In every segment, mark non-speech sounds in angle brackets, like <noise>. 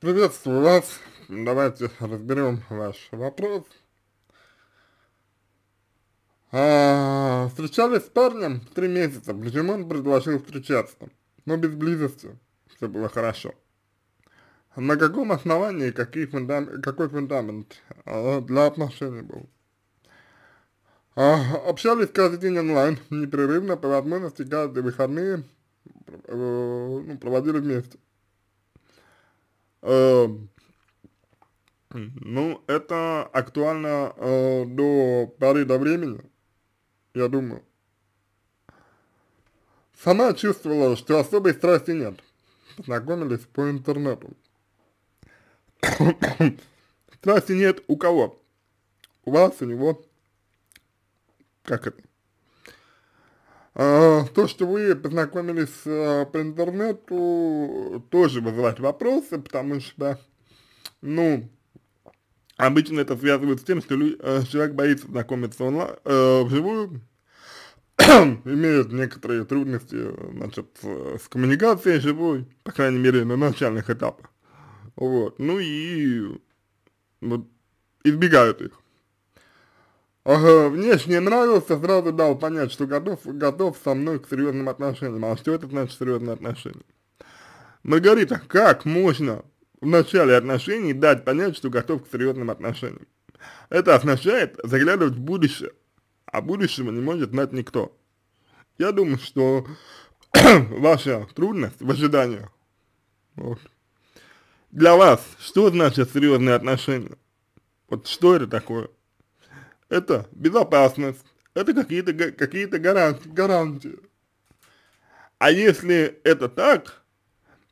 Приветствую вас. Давайте разберем ваш вопрос. А, встречались с парнем три месяца, причем он предложил встречаться, но без близости. Все было хорошо. На каком основании, какие фундам, какой фундамент а, для отношений был? А, общались каждый день онлайн, непрерывно, по возможности каждые выходные э, ну, проводили вместе э, ну, это актуально э, до поры до времени, я думаю. Сама чувствовала, что особой страсти нет. Познакомились по интернету. <coughs> страсти нет у кого? У вас, у него. Как это? А, то, что вы познакомились а, по интернету, тоже вызывает вопросы, потому что, ну, обычно это связывают с тем, что э, человек боится знакомиться онлайн, э, вживую, <coughs> имеет некоторые трудности, значит, с коммуникацией живой, по крайней мере, на начальных этапах. Вот, ну и вот, избегают их. Ага, внешне нравился, сразу дал понять, что готов, готов со мной к серьезным отношениям. А что это значит серьезные отношения? Маргарита, ну, как можно в начале отношений дать понять, что готов к серьезным отношениям? Это означает заглядывать в будущее, а будущего не может знать никто. Я думаю, что <clears throat> ваша трудность в ожиданиях. Вот. Для вас что значит серьезные отношения? Вот что это такое? это безопасность, это какие-то какие гарантии, гарантии. А если это так,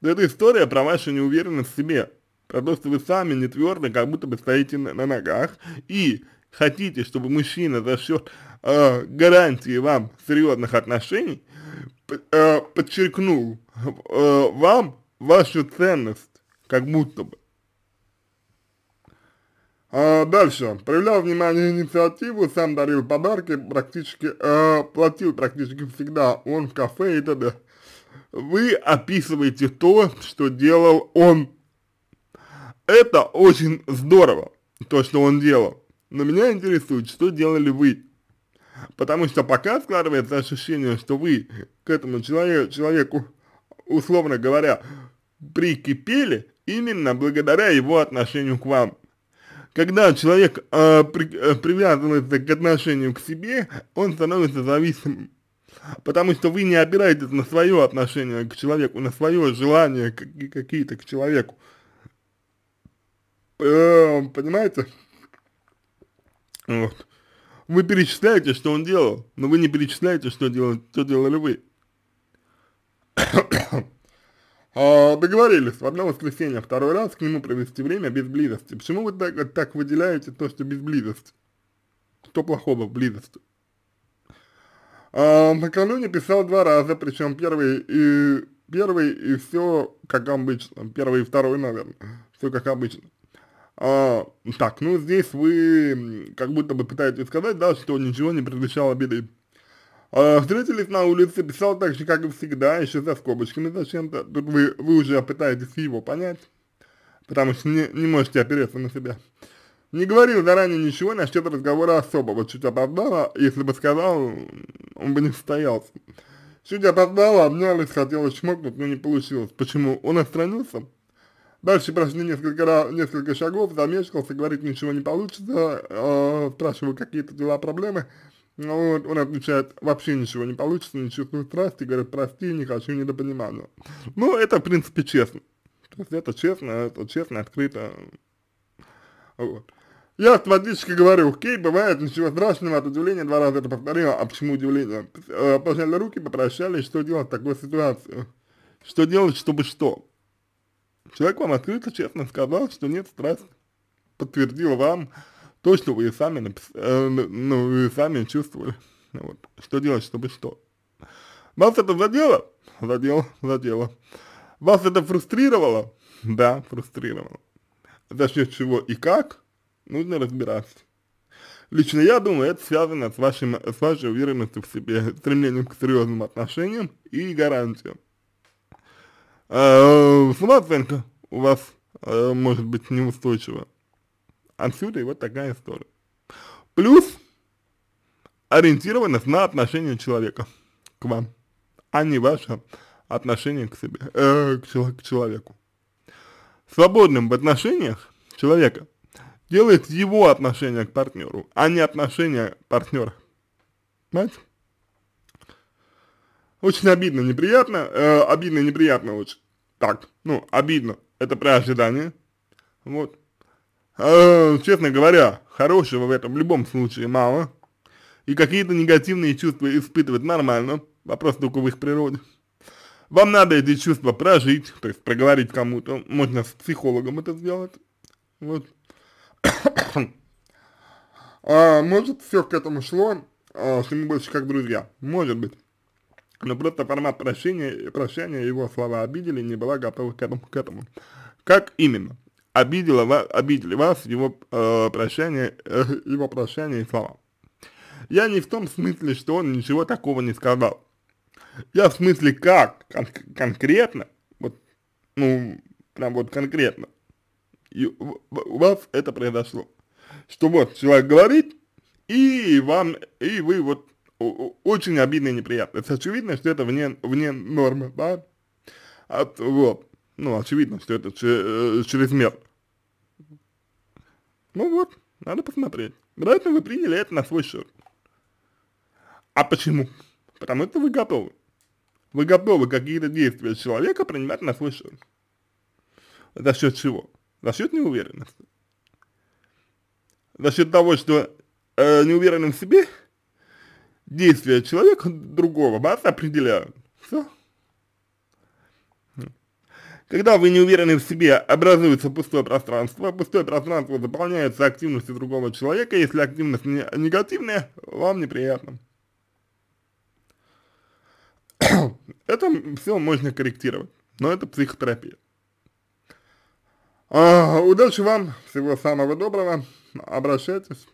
то это история про вашу неуверенность в себе, про то, что вы сами не твердо, как будто бы стоите на, на ногах и хотите, чтобы мужчина за счет э, гарантии вам серьезных отношений э, подчеркнул э, вам вашу ценность, как будто бы. А, дальше. Проявлял внимание и инициативу, сам дарил подарки, практически, э, платил практически всегда, он в кафе и т.д. Вы описываете то, что делал он. Это очень здорово, то, что он делал. Но меня интересует, что делали вы. Потому что пока складывается ощущение, что вы к этому человеку, человеку условно говоря, прикипели именно благодаря его отношению к вам когда человек э, при, э, привязывается к отношению к себе, он становится зависимым. Потому что вы не опираетесь на свое отношение к человеку, на свое желание какие-то к человеку. Э, понимаете? Вот. Вы перечисляете, что он делал, но вы не перечисляете, что, делал, что делали вы. А, договорились в одно воскресенье, второй раз к нему провести время без близости. Почему вы так, так выделяете то, что без близости? Что плохого в близости? Э, накануне писал два раза, причем первый и, первый и все как обычно, первый и второй, наверное, все как обычно. А, так, ну здесь вы как будто бы пытаетесь сказать, да, что ничего не предвещало беды встретились а, на улице, писал так же, как и всегда, еще за скобочками зачем-то. Тут вы, вы уже пытаетесь его понять, потому что не, не можете опереться на себя. Не говорил заранее ничего насчет разговора особого. Чуть опоздала, если бы сказал, он бы не состоялся. Чуть опоздала, обнялась, хотела чмокнуть, но не получилось. Почему? Он отстранился. Дальше прошли несколько, несколько шагов, замешкался, говорить ничего не получится, э, спрашиваю, какие-то дела, проблемы. Ну, вот он отвечает, вообще ничего не получится, ничего чувствую страсти, говорит, прости, не хочу, недопонимания. Ну, это, в принципе, честно. То есть это честно, это честно, открыто. Вот. Я автоматически говорю, окей, бывает, ничего страшного, от удивления два раза это повторил, а почему удивление? Э, Пожали руки, попрощались, что делать в такой ситуации? Что делать, чтобы что? Человек вам открыто, честно сказал, что нет страсти, подтвердил вам, то, что вы сами, напис... э, ну, вы сами чувствовали. Ну вот. Что делать, чтобы что. Вас это задело? Задело, задело. Вас это фрустрировало? Да, фрустрировало. За счет чего и как? Нужно разбираться. Лично я думаю, это связано с, вашим, с вашей уверенностью в себе, стремлением к серьезным отношениям и гарантиям. Э, э самооценка у вас э, может быть неустойчива. Отсюда и вот такая история. Плюс ориентированность на отношение человека к вам, а не ваше отношение к себе, э, к, чело, к человеку. Свободным в отношениях человека делает его отношение к партнеру, а не отношение партнера. Понимаете? Очень обидно, неприятно, э, обидно, неприятно очень. Так, ну, обидно, это про ожидание, вот, э, честно говоря, хорошего в этом в любом случае мало. И какие-то негативные чувства испытывать нормально, вопрос только в их природе. Вам надо эти чувства прожить, то есть проговорить кому-то, можно с психологом это сделать, вот. <coughs> а, может, все к этому шло, а, что мы больше как друзья, может быть. Но просто формат прощения, прощания его слова обидели, не была готова к этому, к этому. Как именно? обидела вас, обидели вас его э, прощание, э, его прощание и слова. Я не в том смысле, что он ничего такого не сказал. Я в смысле как кон конкретно, вот, ну, прям вот конкретно, и у вас это произошло. Что вот человек говорит, и вам, и вы вот очень обидно и неприятно. Это очевидно, что это вне, вне нормы, да? От, а, вот, ну, очевидно, что это э, чрезмерно. Ну вот, надо посмотреть. Вероятно, вы приняли это на свой счет. А почему? Потому что вы готовы. Вы готовы какие-то действия человека принимать на свой счет. За счет чего? За счет неуверенности. За счет того, что э, неуверенным в себе действия человека другого вас определяют. Все. Когда вы не уверены в себе, образуется пустое пространство, пустое пространство заполняется активностью другого человека, если активность не негативная, вам неприятно. <coughs> это все можно корректировать, но это психотерапия. А, удачи вам, всего самого доброго, обращайтесь.